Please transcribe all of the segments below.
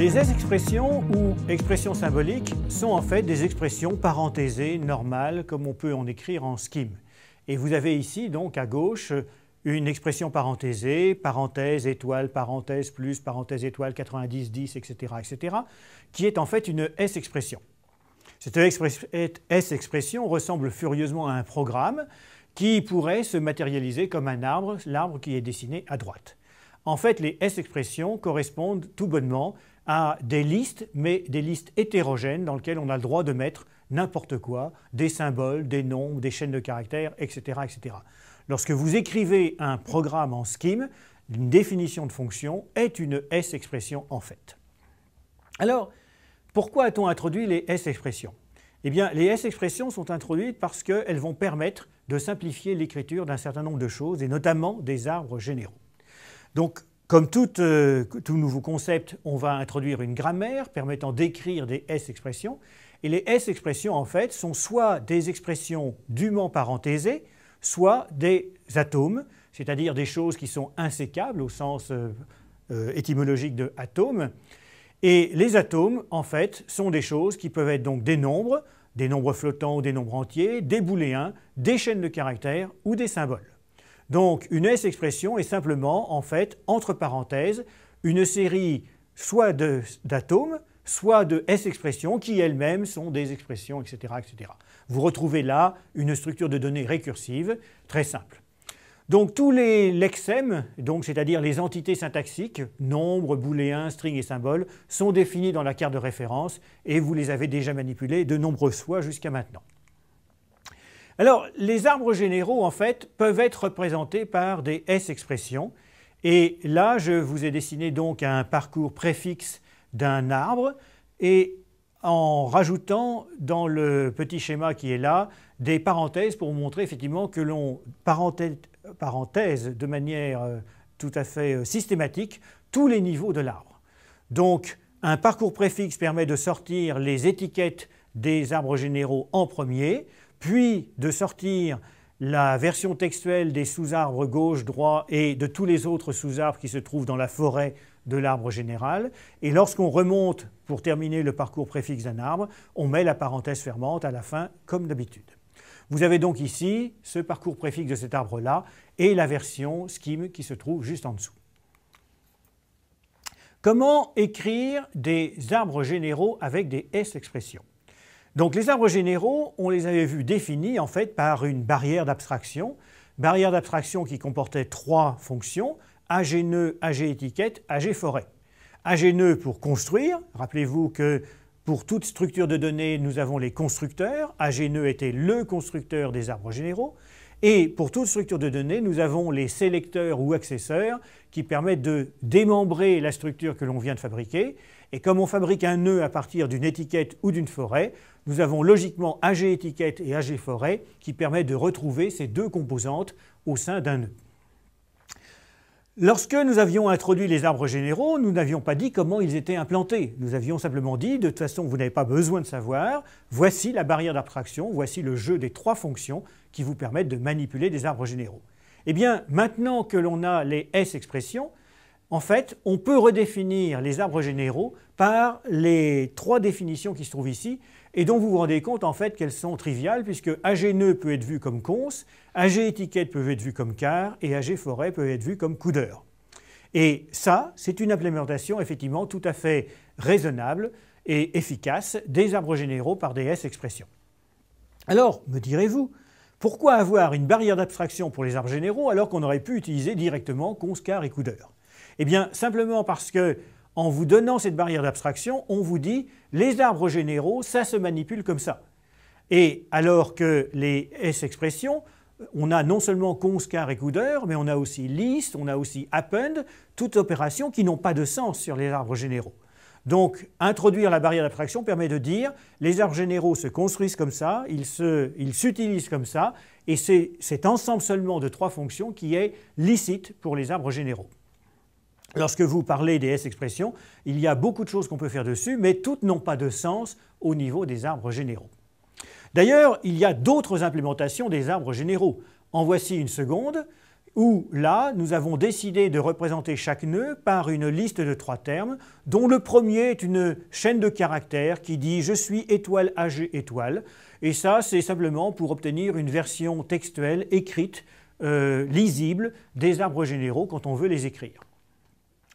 Les expressions ou expressions symboliques sont en fait des expressions parenthésées, normales, comme on peut en écrire en scheme. Et vous avez ici donc à gauche une expression parenthésée, parenthèse, étoile, parenthèse, plus, parenthèse, étoile, 90, 10, etc., etc., qui est en fait une S-expression. Cette S-expression ressemble furieusement à un programme qui pourrait se matérialiser comme un arbre, l'arbre qui est dessiné à droite. En fait, les S-expressions correspondent tout bonnement à des listes, mais des listes hétérogènes dans lesquelles on a le droit de mettre n'importe quoi, des symboles, des nombres, des chaînes de caractères, etc., etc. Lorsque vous écrivez un programme en Scheme, une définition de fonction est une S-expression en fait. Alors, pourquoi a-t-on introduit les S-expressions Eh bien, les S-expressions sont introduites parce qu'elles vont permettre de simplifier l'écriture d'un certain nombre de choses, et notamment des arbres généraux. Donc, comme tout, euh, nouveau concept, on va introduire une grammaire permettant d'écrire des S-expressions. Et les S-expressions, en fait, sont soit des expressions dûment parenthésées, soit des atomes, c'est-à-dire des choses qui sont insécables au sens euh, euh, étymologique de atome. Et les atomes, en fait, sont des choses qui peuvent être donc des nombres, des nombres flottants ou des nombres entiers, des booléens, des chaînes de caractères ou des symboles. Donc une S-expression est simplement, en fait, entre parenthèses, une série soit d'atomes, soit de S-expressions qui elles-mêmes sont des expressions, etc., etc. Vous retrouvez là une structure de données récursive très simple. Donc tous les lexèmes, c'est-à-dire les entités syntaxiques, nombres, booléens, strings et symboles, sont définis dans la carte de référence et vous les avez déjà manipulés de nombreuses fois jusqu'à maintenant. Alors, les arbres généraux, en fait, peuvent être représentés par des S-expressions. Et là, je vous ai dessiné donc un parcours préfixe d'un arbre et en rajoutant dans le petit schéma qui est là des parenthèses pour montrer effectivement que l'on parenthèse, parenthèse, de manière euh, tout à fait euh, systématique tous les niveaux de l'arbre. Donc un parcours préfixe permet de sortir les étiquettes des arbres généraux en premier, puis de sortir la version textuelle des sous-arbres gauche, droit et de tous les autres sous-arbres qui se trouvent dans la forêt de l'arbre général. Et lorsqu'on remonte pour terminer le parcours préfixe d'un arbre, on met la parenthèse fermante à la fin comme d'habitude. Vous avez donc ici ce parcours préfixe de cet arbre-là et la version scheme qui se trouve juste en dessous. Comment écrire des arbres généraux avec des S expressions donc les arbres généraux, on les avait vus définis en fait par une barrière d'abstraction, barrière d'abstraction qui comportait trois fonctions, AG nœud, AG étiquette, AG forêt. AG pour construire, rappelez-vous que pour toute structure de données, nous avons les constructeurs, AG était le constructeur des arbres généraux, et pour toute structure de données, nous avons les sélecteurs ou accesseurs qui permettent de démembrer la structure que l'on vient de fabriquer et comme on fabrique un nœud à partir d'une étiquette ou d'une forêt, nous avons logiquement AG étiquette et AG forêt qui permettent de retrouver ces deux composantes au sein d'un nœud. Lorsque nous avions introduit les arbres généraux, nous n'avions pas dit comment ils étaient implantés. Nous avions simplement dit, de toute façon, vous n'avez pas besoin de savoir, voici la barrière d'abstraction, voici le jeu des trois fonctions qui vous permettent de manipuler des arbres généraux. Eh bien, maintenant que l'on a les S expressions, en fait, on peut redéfinir les arbres généraux par les trois définitions qui se trouvent ici, et dont vous vous rendez compte en fait qu'elles sont triviales, puisque AG nœud peut être vu comme cons, AG étiquette peut être vu comme car, et AG forêt peut être vu comme coudeur. Et ça, c'est une implémentation effectivement tout à fait raisonnable et efficace des arbres généraux par des Expression. Alors, me direz-vous, pourquoi avoir une barrière d'abstraction pour les arbres généraux alors qu'on aurait pu utiliser directement cons, car et coudeur eh bien, simplement parce que en vous donnant cette barrière d'abstraction, on vous dit les arbres généraux, ça se manipule comme ça. Et alors que les S-expressions, on a non seulement cons, car et coudeur, mais on a aussi list, on a aussi append, toutes opérations qui n'ont pas de sens sur les arbres généraux. Donc, introduire la barrière d'abstraction permet de dire les arbres généraux se construisent comme ça, ils s'utilisent comme ça, et c'est cet ensemble seulement de trois fonctions qui est licite pour les arbres généraux. Lorsque vous parlez des S-expressions, il y a beaucoup de choses qu'on peut faire dessus, mais toutes n'ont pas de sens au niveau des arbres généraux. D'ailleurs, il y a d'autres implémentations des arbres généraux. En voici une seconde, où là, nous avons décidé de représenter chaque nœud par une liste de trois termes, dont le premier est une chaîne de caractères qui dit « je suis étoile AG étoile ». Et ça, c'est simplement pour obtenir une version textuelle écrite, euh, lisible, des arbres généraux quand on veut les écrire.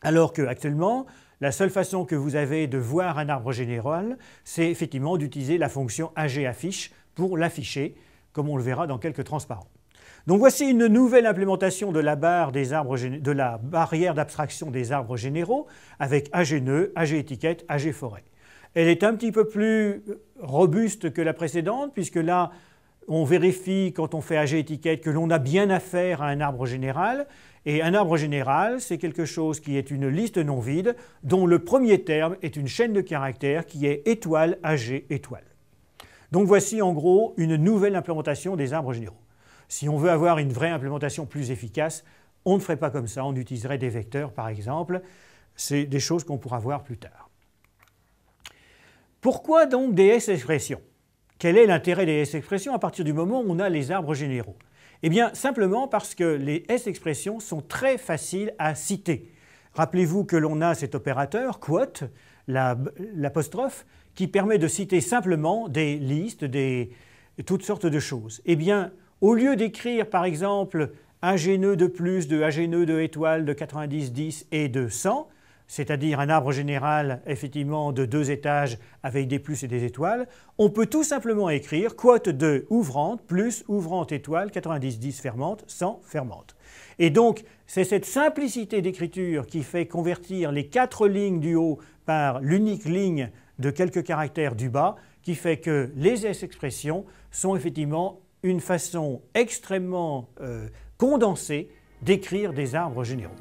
Alors qu'actuellement, la seule façon que vous avez de voir un arbre général, c'est effectivement d'utiliser la fonction affiche pour l'afficher, comme on le verra dans quelques transparents. Donc voici une nouvelle implémentation de la, barre des arbres, de la barrière d'abstraction des arbres généraux avec étiquette, AG forêt. Elle est un petit peu plus robuste que la précédente, puisque là, on vérifie quand on fait AG étiquette que l'on a bien affaire à un arbre général. Et un arbre général, c'est quelque chose qui est une liste non vide dont le premier terme est une chaîne de caractères qui est étoile AG étoile. Donc voici en gros une nouvelle implémentation des arbres généraux. Si on veut avoir une vraie implémentation plus efficace, on ne ferait pas comme ça, on utiliserait des vecteurs par exemple. C'est des choses qu'on pourra voir plus tard. Pourquoi donc des S expressions quel est l'intérêt des S-expressions à partir du moment où on a les arbres généraux Eh bien, simplement parce que les S-expressions sont très faciles à citer. Rappelez-vous que l'on a cet opérateur, quote, l'apostrophe, qui permet de citer simplement des listes, des, toutes sortes de choses. Eh bien, au lieu d'écrire, par exemple, un nœud de plus, de ag de étoile, de 90, 10 et de 100, c'est-à-dire un arbre général, effectivement, de deux étages avec des plus et des étoiles, on peut tout simplement écrire quote de ouvrante plus ouvrante étoile 90-10 fermante 100 fermante. Et donc, c'est cette simplicité d'écriture qui fait convertir les quatre lignes du haut par l'unique ligne de quelques caractères du bas qui fait que les s expressions sont effectivement une façon extrêmement euh, condensée d'écrire des arbres généraux.